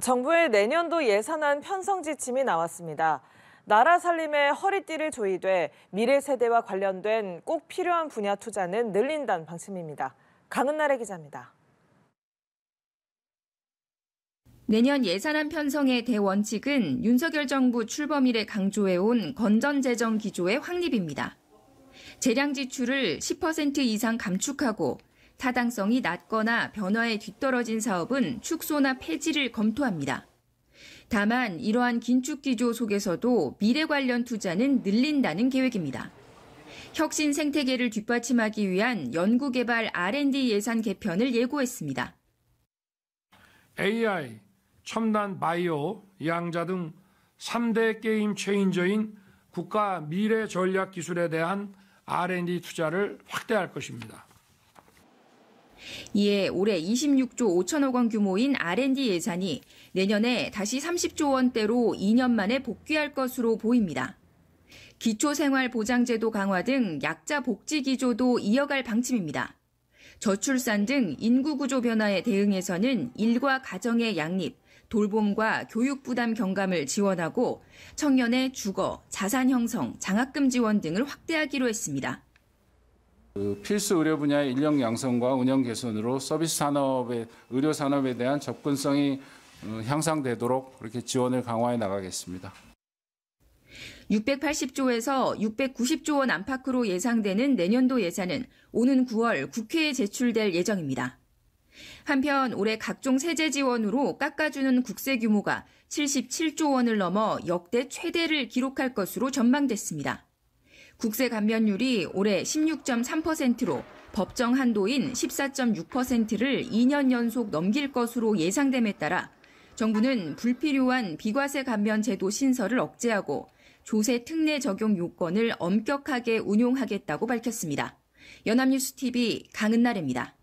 정부의 내년도 예산안 편성 지침이 나왔습니다. 나라 살림의 허리띠를 조이되 미래 세대와 관련된 꼭 필요한 분야 투자는 늘린다는 방침입니다. 강은나래 기자입니다. 내년 예산안 편성의 대원칙은 윤석열 정부 출범 일에 강조해온 건전재정 기조의 확립입니다. 재량 지출을 10% 이상 감축하고 타당성이 낮거나 변화에 뒤떨어진 사업은 축소나 폐지를 검토합니다. 다만 이러한 긴축 기조 속에서도 미래 관련 투자는 늘린다는 계획입니다. 혁신 생태계를 뒷받침하기 위한 연구개발 R&D 예산 개편을 예고했습니다. AI, 첨단 바이오, 양자 등 3대 게임 체인저인 국가 미래 전략 기술에 대한 R&D 투자를 확대할 것입니다. 이에 올해 26조 5천억 원 규모인 R&D 예산이 내년에 다시 30조 원대로 2년 만에 복귀할 것으로 보입니다. 기초생활보장제도 강화 등 약자 복지 기조도 이어갈 방침입니다. 저출산 등 인구구조 변화에 대응해서는 일과 가정의 양립, 돌봄과 교육 부담 경감을 지원하고 청년의 주거, 자산 형성, 장학금 지원 등을 확대하기로 했습니다. 그 필수 의료 분야의 인력 양성과 운영 개선으로 서비스 산업의 의료 산업에 대한 접근성이 어, 향상되도록 그렇게 지원을 강화해 나가겠습니다. 680조에서 690조 원 안팎으로 예상되는 내년도 예산은 오는 9월 국회에 제출될 예정입니다. 한편 올해 각종 세제 지원으로 깎아주는 국세 규모가 77조 원을 넘어 역대 최대를 기록할 것으로 전망됐습니다. 국세 감면율이 올해 16.3%로 법정 한도인 14.6%를 2년 연속 넘길 것으로 예상됨에 따라 정부는 불필요한 비과세 감면 제도 신설을 억제하고 조세 특례 적용 요건을 엄격하게 운용하겠다고 밝혔습니다. 연합뉴스 TV 강은나래입니다.